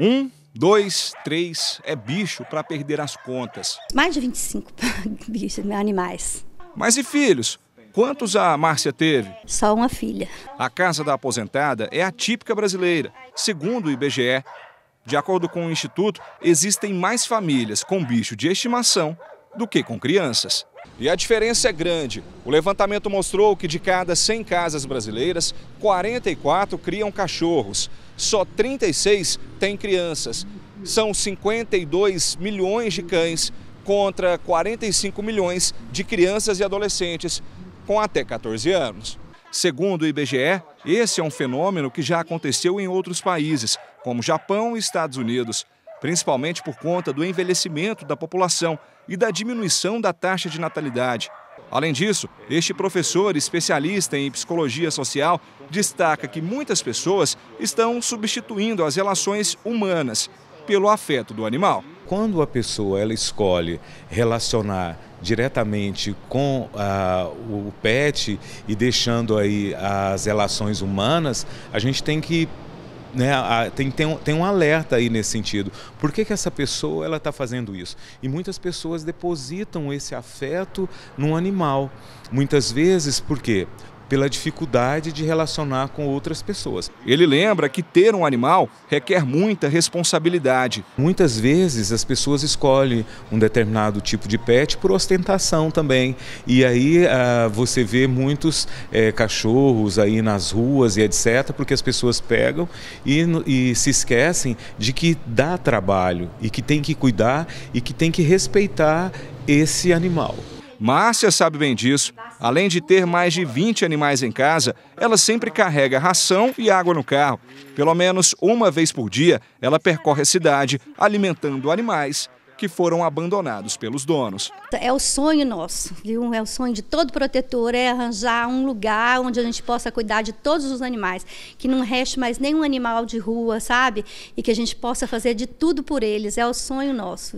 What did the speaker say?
Um, dois, três é bicho para perder as contas. Mais de 25 bichos, né, animais. Mas e filhos? Quantos a Márcia teve? Só uma filha. A casa da aposentada é a típica brasileira. Segundo o IBGE, de acordo com o Instituto, existem mais famílias com bicho de estimação do que com crianças. E a diferença é grande. O levantamento mostrou que de cada 100 casas brasileiras, 44 criam cachorros. Só 36 têm crianças. São 52 milhões de cães contra 45 milhões de crianças e adolescentes com até 14 anos. Segundo o IBGE, esse é um fenômeno que já aconteceu em outros países, como Japão e Estados Unidos principalmente por conta do envelhecimento da população e da diminuição da taxa de natalidade. Além disso, este professor especialista em psicologia social destaca que muitas pessoas estão substituindo as relações humanas pelo afeto do animal. Quando a pessoa ela escolhe relacionar diretamente com ah, o pet e deixando aí as relações humanas, a gente tem que né, a, tem, tem, um, tem um alerta aí nesse sentido. Por que, que essa pessoa ela está fazendo isso? E muitas pessoas depositam esse afeto num animal. Muitas vezes, por quê? pela dificuldade de relacionar com outras pessoas. Ele lembra que ter um animal requer muita responsabilidade. Muitas vezes as pessoas escolhem um determinado tipo de pet por ostentação também. E aí ah, você vê muitos eh, cachorros aí nas ruas e etc., porque as pessoas pegam e, e se esquecem de que dá trabalho e que tem que cuidar e que tem que respeitar esse animal. Márcia sabe bem disso. Além de ter mais de 20 animais em casa, ela sempre carrega ração e água no carro. Pelo menos uma vez por dia, ela percorre a cidade alimentando animais que foram abandonados pelos donos. É o sonho nosso, viu? é o sonho de todo protetor, é arranjar um lugar onde a gente possa cuidar de todos os animais, que não reste mais nenhum animal de rua, sabe? E que a gente possa fazer de tudo por eles, é o sonho nosso.